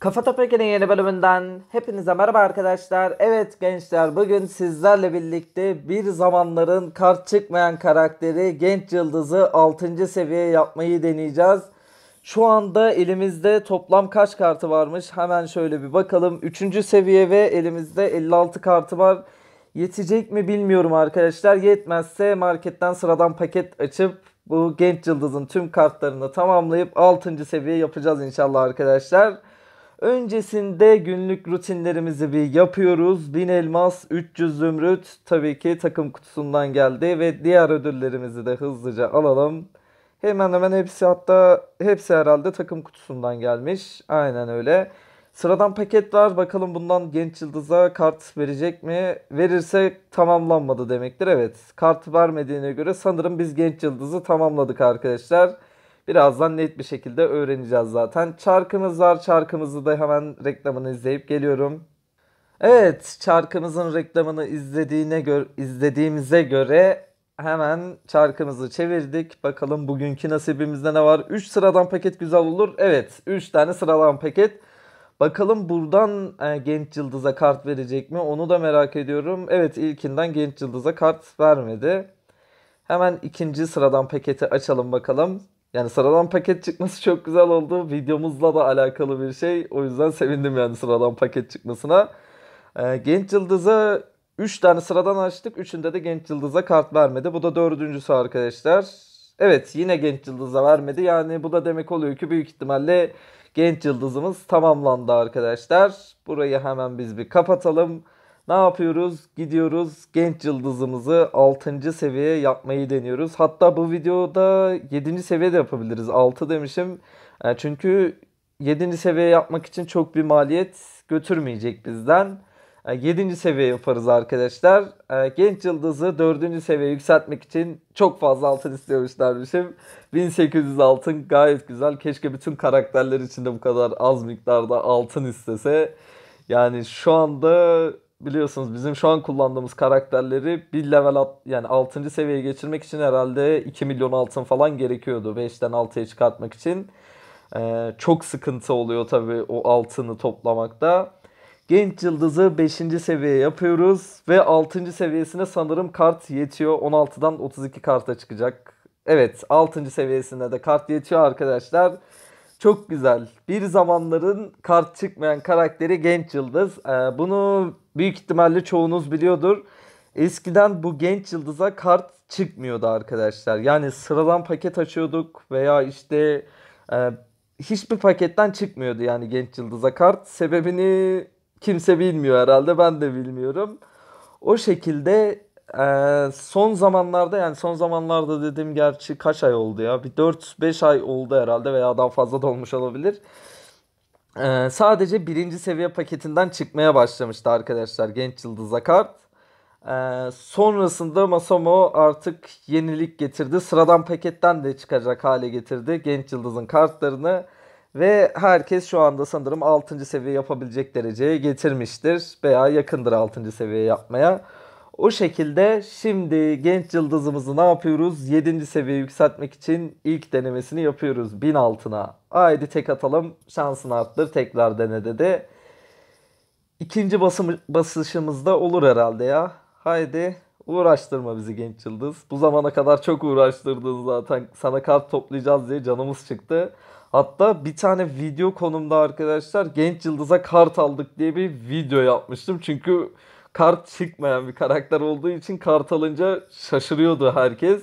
Kafa Toprak'ın yeni bölümünden hepinize merhaba arkadaşlar. Evet gençler bugün sizlerle birlikte bir zamanların kart çıkmayan karakteri genç yıldızı 6. seviye yapmayı deneyeceğiz. Şu anda elimizde toplam kaç kartı varmış hemen şöyle bir bakalım. 3. seviye ve elimizde 56 kartı var. Yetecek mi bilmiyorum arkadaşlar. Yetmezse marketten sıradan paket açıp bu genç yıldızın tüm kartlarını tamamlayıp 6. seviye yapacağız inşallah arkadaşlar. Öncesinde günlük rutinlerimizi bir yapıyoruz. 1000 elmas, 300 zümrüt tabii ki takım kutusundan geldi ve diğer ödüllerimizi de hızlıca alalım. Hemen hemen hepsi hatta hepsi herhalde takım kutusundan gelmiş. Aynen öyle. Sıradan paket var. Bakalım bundan genç yıldıza kart verecek mi? Verirse tamamlanmadı demektir. Evet. Kart vermediğine göre sanırım biz genç yıldızı tamamladık arkadaşlar. Birazdan net bir şekilde öğreneceğiz zaten. Çarkımız var. Çarkımızı da hemen reklamını izleyip geliyorum. Evet, çarkımızın reklamını izlediğine gör izlediğimize göre hemen çarkımızı çevirdik. Bakalım bugünkü nasibimizde ne var? 3 sıradan paket güzel olur. Evet, 3 tane sıradan paket. Bakalım buradan e, genç yıldıza kart verecek mi? Onu da merak ediyorum. Evet, ilkinden genç yıldıza kart vermedi. Hemen ikinci sıradan paketi açalım bakalım. Yani sıradan paket çıkması çok güzel oldu. Videomuzla da alakalı bir şey. O yüzden sevindim yani sıradan paket çıkmasına. Ee, Genç Yıldız'a 3 tane sıradan açtık. Üçünde de Genç Yıldız'a kart vermedi. Bu da dördüncüsü arkadaşlar. Evet yine Genç Yıldız'a vermedi. Yani bu da demek oluyor ki büyük ihtimalle Genç Yıldız'ımız tamamlandı arkadaşlar. Burayı hemen biz bir kapatalım. Ne yapıyoruz? Gidiyoruz genç yıldızımızı 6. seviye yapmayı deniyoruz. Hatta bu videoda 7. seviye de yapabiliriz. 6 demişim. E, çünkü 7. seviye yapmak için çok bir maliyet götürmeyecek bizden. 7. E, seviye yaparız arkadaşlar. E, genç Yıldız'ı 4. seviye yükseltmek için çok fazla altın istiyormuşlarmışım. 1800 altın gayet güzel. Keşke bütün karakterler içinde bu kadar az miktarda altın istese. Yani şu anda biliyorsunuz bizim şu an kullandığımız karakterleri bir level at, yani 6. seviyeye geçirmek için herhalde 2 milyon altın falan gerekiyordu 5'ten 6'ya çıkartmak için. Ee, çok sıkıntı oluyor tabi o altını toplamakta. Genç Yıldız'ı 5. seviye yapıyoruz ve 6. seviyesine sanırım kart yetiyor. 16'dan 32 karta çıkacak. Evet 6. seviyesinde de kart yetiyor arkadaşlar. Çok güzel. Bir zamanların kart çıkmayan karakteri Genç Yıldız. Ee, bunu büyük ihtimalle çoğunuz biliyordur. Eskiden bu Genç Yıldız'a kart çıkmıyordu arkadaşlar. Yani sıradan paket açıyorduk veya işte e, hiçbir paketten çıkmıyordu yani Genç Yıldız'a kart. Sebebini kimse bilmiyor herhalde ben de bilmiyorum. O şekilde ee, son zamanlarda yani son zamanlarda dedim gerçi kaç ay oldu ya? Bir 4-5 ay oldu herhalde veya daha fazla da olmuş olabilir. Ee, sadece birinci seviye paketinden çıkmaya başlamıştı arkadaşlar Genç Yıldız'a kart. Ee, sonrasında Masamo artık yenilik getirdi. Sıradan paketten de çıkacak hale getirdi Genç Yıldız'ın kartlarını. Ve herkes şu anda sanırım 6. seviye yapabilecek dereceye getirmiştir. Veya yakındır 6. seviye yapmaya. O şekilde şimdi genç yıldızımızı ne yapıyoruz? 7. seviye yükseltmek için ilk denemesini yapıyoruz 1000 altına. Haydi tek atalım şansını arttır tekrar dene dedi. İkinci basım, da olur herhalde ya. Haydi uğraştırma bizi genç yıldız. Bu zamana kadar çok uğraştırdın zaten. Sana kart toplayacağız diye canımız çıktı. Hatta bir tane video konumda arkadaşlar genç yıldıza kart aldık diye bir video yapmıştım. Çünkü kart çıkmayan bir karakter olduğu için kart alınca şaşırıyordu herkes.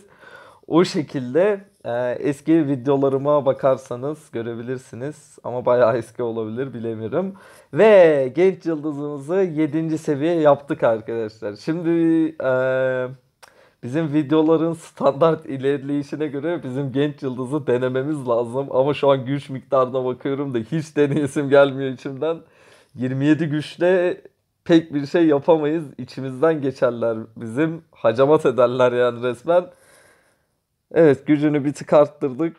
O şekilde e, eski videolarıma bakarsanız görebilirsiniz ama bayağı eski olabilir bilemiyorum. Ve genç yıldızımızı 7. seviye yaptık arkadaşlar. Şimdi e, bizim videoların standart ilerleyişine göre bizim genç yıldızı denememiz lazım. Ama şu an güç miktarına bakıyorum da hiç deneyesim gelmiyor içimden. 27 güçle pek bir şey yapamayız. İçimizden geçerler bizim. Hacamat ederler yani resmen. Evet gücünü bir tık arttırdık.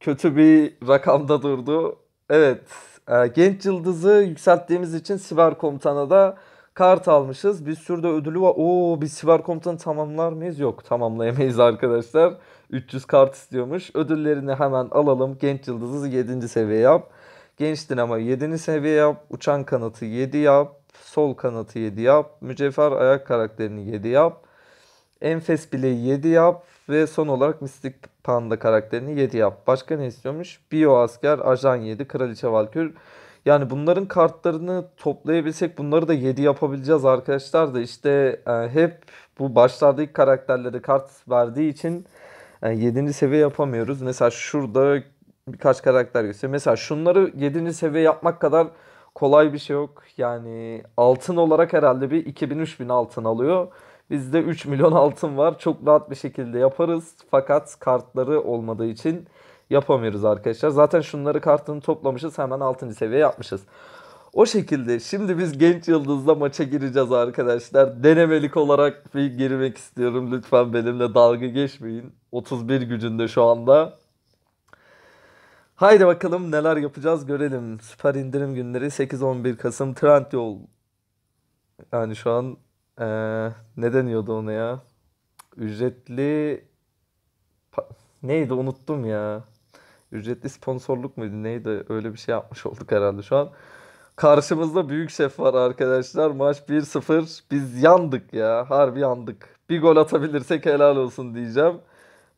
Kötü bir rakamda durdu. Evet e, genç yıldızı yükselttiğimiz için siber komutana da kart almışız. Bir sürü de ödülü var. Oo bir siber komutanı tamamlar mıyız? Yok tamamlayamayız arkadaşlar. 300 kart istiyormuş. Ödüllerini hemen alalım. Genç yıldızı 7. seviye yap. Genç dinamayı 7. seviye yap. Uçan kanatı 7 yap sol kanatı 7 yap, mücevher ayak karakterini 7 yap, enfes bileği 7 yap ve son olarak mistik panda karakterini 7 yap. Başka ne istiyormuş? Bio asker, ajan 7, kraliçe valkür. Yani bunların kartlarını toplayabilsek bunları da 7 yapabileceğiz arkadaşlar da işte e, hep bu başlardaki karakterleri kart verdiği için e, yani 7. seviye yapamıyoruz. Mesela şurada birkaç karakter gösteriyor. Mesela şunları 7. seviye yapmak kadar kolay bir şey yok. Yani altın olarak herhalde bir 2000-3000 altın alıyor. Bizde 3 milyon altın var. Çok rahat bir şekilde yaparız. Fakat kartları olmadığı için yapamıyoruz arkadaşlar. Zaten şunları kartını toplamışız. Hemen 6. seviye yapmışız. O şekilde şimdi biz genç yıldızla maça gireceğiz arkadaşlar. Denemelik olarak bir girmek istiyorum. Lütfen benimle dalga geçmeyin. 31 gücünde şu anda. Haydi bakalım neler yapacağız görelim. Süper indirim günleri 8-11 Kasım Trendyol. Yani şu an ee, ne deniyordu ona ya? Ücretli pa- neydi unuttum ya. Ücretli sponsorluk muydu neydi öyle bir şey yapmış olduk herhalde şu an. Karşımızda büyük şef var arkadaşlar. Maç 1-0. Biz yandık ya. Harbi yandık. Bir gol atabilirsek helal olsun diyeceğim.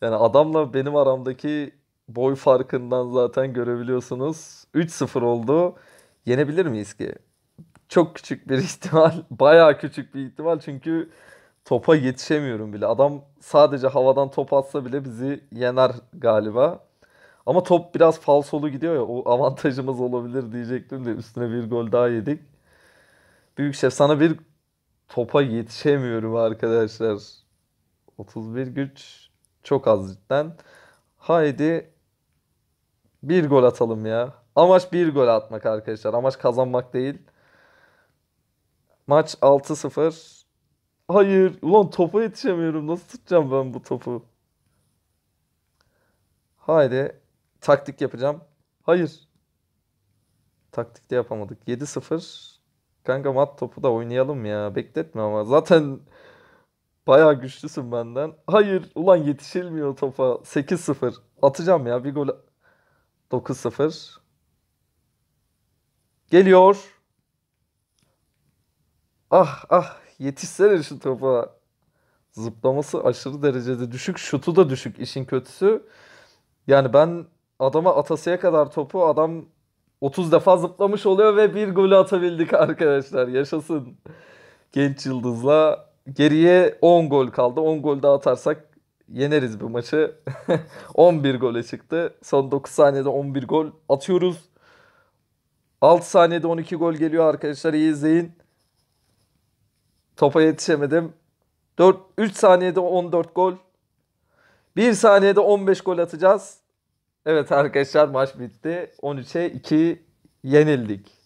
Yani adamla benim aramdaki boy farkından zaten görebiliyorsunuz. 3-0 oldu. Yenebilir miyiz ki? Çok küçük bir ihtimal. Bayağı küçük bir ihtimal çünkü topa yetişemiyorum bile. Adam sadece havadan top atsa bile bizi yener galiba. Ama top biraz falsolu gidiyor ya o avantajımız olabilir diyecektim de üstüne bir gol daha yedik. Büyük şef sana bir topa yetişemiyorum arkadaşlar. 31 güç çok az cidden. Haydi bir gol atalım ya. Amaç bir gol atmak arkadaşlar. Amaç kazanmak değil. Maç 6-0. Hayır. Ulan topa yetişemiyorum. Nasıl tutacağım ben bu topu? Haydi. Taktik yapacağım. Hayır. Taktik de yapamadık. 7-0. Kanka mat topu da oynayalım ya. Bekletme ama. Zaten Baya güçlüsün benden. Hayır ulan yetişilmiyor topa. 8-0. Atacağım ya bir gol. 9-0. Geliyor. Ah ah yetişsene şu topa. Zıplaması aşırı derecede düşük. Şutu da düşük işin kötüsü. Yani ben adama atasıya kadar topu adam 30 defa zıplamış oluyor ve bir golü atabildik arkadaşlar. Yaşasın. Genç Yıldız'la geriye 10 gol kaldı. 10 gol daha atarsak yeneriz bu maçı. 11 gole çıktı. Son 9 saniyede 11 gol atıyoruz. 6 saniyede 12 gol geliyor arkadaşlar iyi izleyin. Topa yetişemedim. 4 3 saniyede 14 gol. 1 saniyede 15 gol atacağız. Evet arkadaşlar maç bitti. 13'e 2 yenildik.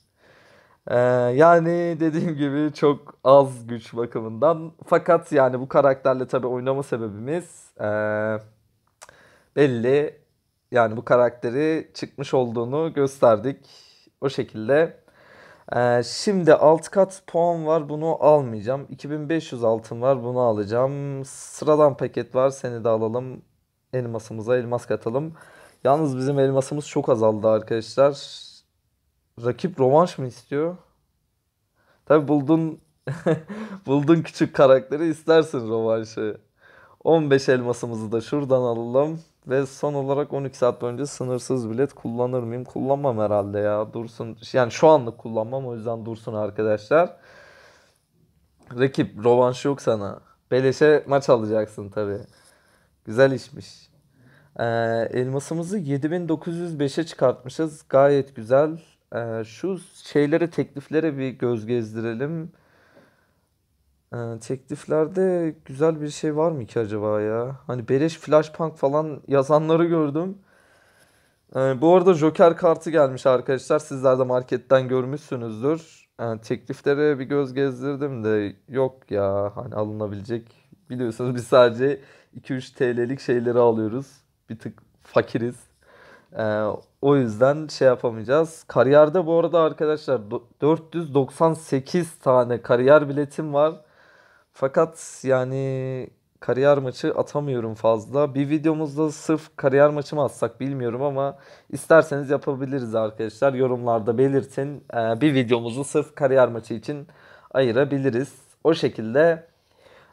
Ee, yani dediğim gibi çok az güç bakımından. Fakat yani bu karakterle tabii oynama sebebimiz e, belli. Yani bu karakteri çıkmış olduğunu gösterdik. O şekilde. Ee, şimdi alt kat puan var bunu almayacağım. 2500 altın var bunu alacağım. Sıradan paket var seni de alalım. Elmasımıza elmas katalım. Yalnız bizim elmasımız çok azaldı arkadaşlar Rakip romanş mı istiyor? Tabi buldun buldun küçük karakteri istersin rovanşı. 15 elmasımızı da şuradan alalım. Ve son olarak 12 saat boyunca sınırsız bilet kullanır mıyım? Kullanmam herhalde ya. Dursun. Yani şu anlık kullanmam o yüzden dursun arkadaşlar. Rakip rovanş yok sana. Beleşe maç alacaksın tabi. Güzel işmiş. Ee, elmasımızı 7905'e çıkartmışız. Gayet güzel. Ee, şu şeylere, tekliflere bir göz gezdirelim. Ee, tekliflerde güzel bir şey var mı ki acaba ya? Hani beleş flashpunk falan yazanları gördüm. Ee, bu arada Joker kartı gelmiş arkadaşlar. Sizler de marketten görmüşsünüzdür. Yani ee, tekliflere bir göz gezdirdim de yok ya hani alınabilecek. Biliyorsunuz biz sadece 2-3 TL'lik şeyleri alıyoruz. Bir tık fakiriz. Ee, o yüzden şey yapamayacağız. Kariyerde bu arada arkadaşlar 498 tane kariyer biletim var. Fakat yani kariyer maçı atamıyorum fazla. Bir videomuzda sırf kariyer maçı mı atsak bilmiyorum ama isterseniz yapabiliriz arkadaşlar. Yorumlarda belirtin. Ee, bir videomuzu sırf kariyer maçı için ayırabiliriz. O şekilde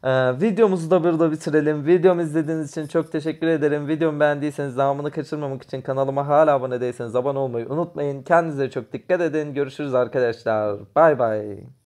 ee, videomuzu da burada bitirelim. Videomu izlediğiniz için çok teşekkür ederim. Videomu beğendiyseniz namını kaçırmamak için kanalıma hala abone değilseniz abone olmayı unutmayın. Kendinize çok dikkat edin. Görüşürüz arkadaşlar. Bay bay.